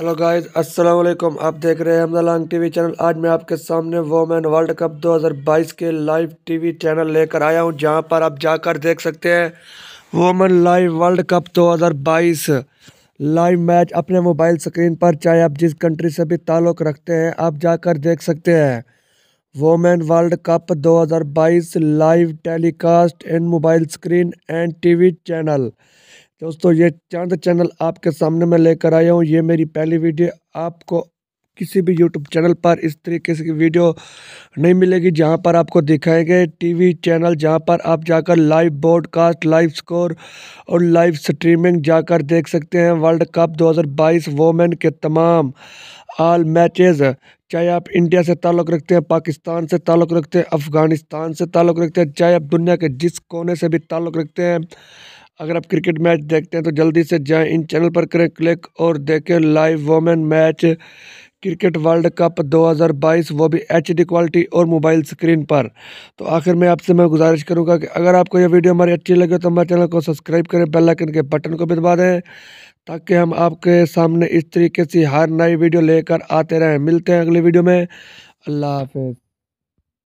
hello guys अस्सलाम वालेकुम आप देख रहे हैं हमदालांग टीवी चैनल आज मैं आपके सामने वोमेन वर्ल्ड कप 2022 के लाइव टीवी चैनल लेकर आया हूं जहां पर आप जाकर देख सकते हैं women live world cup 2022 live match अपने मोबाइल स्क्रीन पर चाहे आप जिस कंट्री से भी ताल्लुक़ रखते हैं आप जाकर देख सकते हैं वोमेन वर्ल्ड कप दो live telecast and mobile screen and T channel दोस्तों ये चंद चैनल आपके सामने मैं लेकर आया हूँ ये मेरी पहली वीडियो आपको किसी भी यूट्यूब चैनल पर इस तरीके से वीडियो नहीं मिलेगी जहाँ पर आपको दिखाएंगे टीवी चैनल जहाँ पर आप जाकर लाइव ब्रॉडकास्ट लाइव स्कोर और लाइव स्ट्रीमिंग जाकर देख सकते हैं वर्ल्ड कप 2022 वोमेन के तमाम आल मैचेस चाहे आप इंडिया से ताल्लुक़ रखते हैं पाकिस्तान से ताल्लुक़ रखते हैं अफ़गानिस्तान से ताल्लुक़ रखते हैं चाहे आप दुनिया के जिस कोने से भी ताल्लुक़ रखते हैं अगर आप क्रिकेट मैच देखते हैं तो जल्दी से जाएं इन चैनल पर करें क्लिक और देखें live women match cricket world cup 2022 वो भी एच क्वालिटी और मोबाइल स्क्रीन पर तो आखिर में आपसे मैं गुजारिश करूंगा कि अगर आपको यह वीडियो हमारी अच्छी लगे तो हमारे चैनल को सब्सक्राइब करें बेल आइकन के बटन को भी दबा दें ताकि हम आपके सामने इस तरीके से हर नई वीडियो लेकर आते रहें मिलते हैं अगली वीडियो में अल्लाह हाफिज़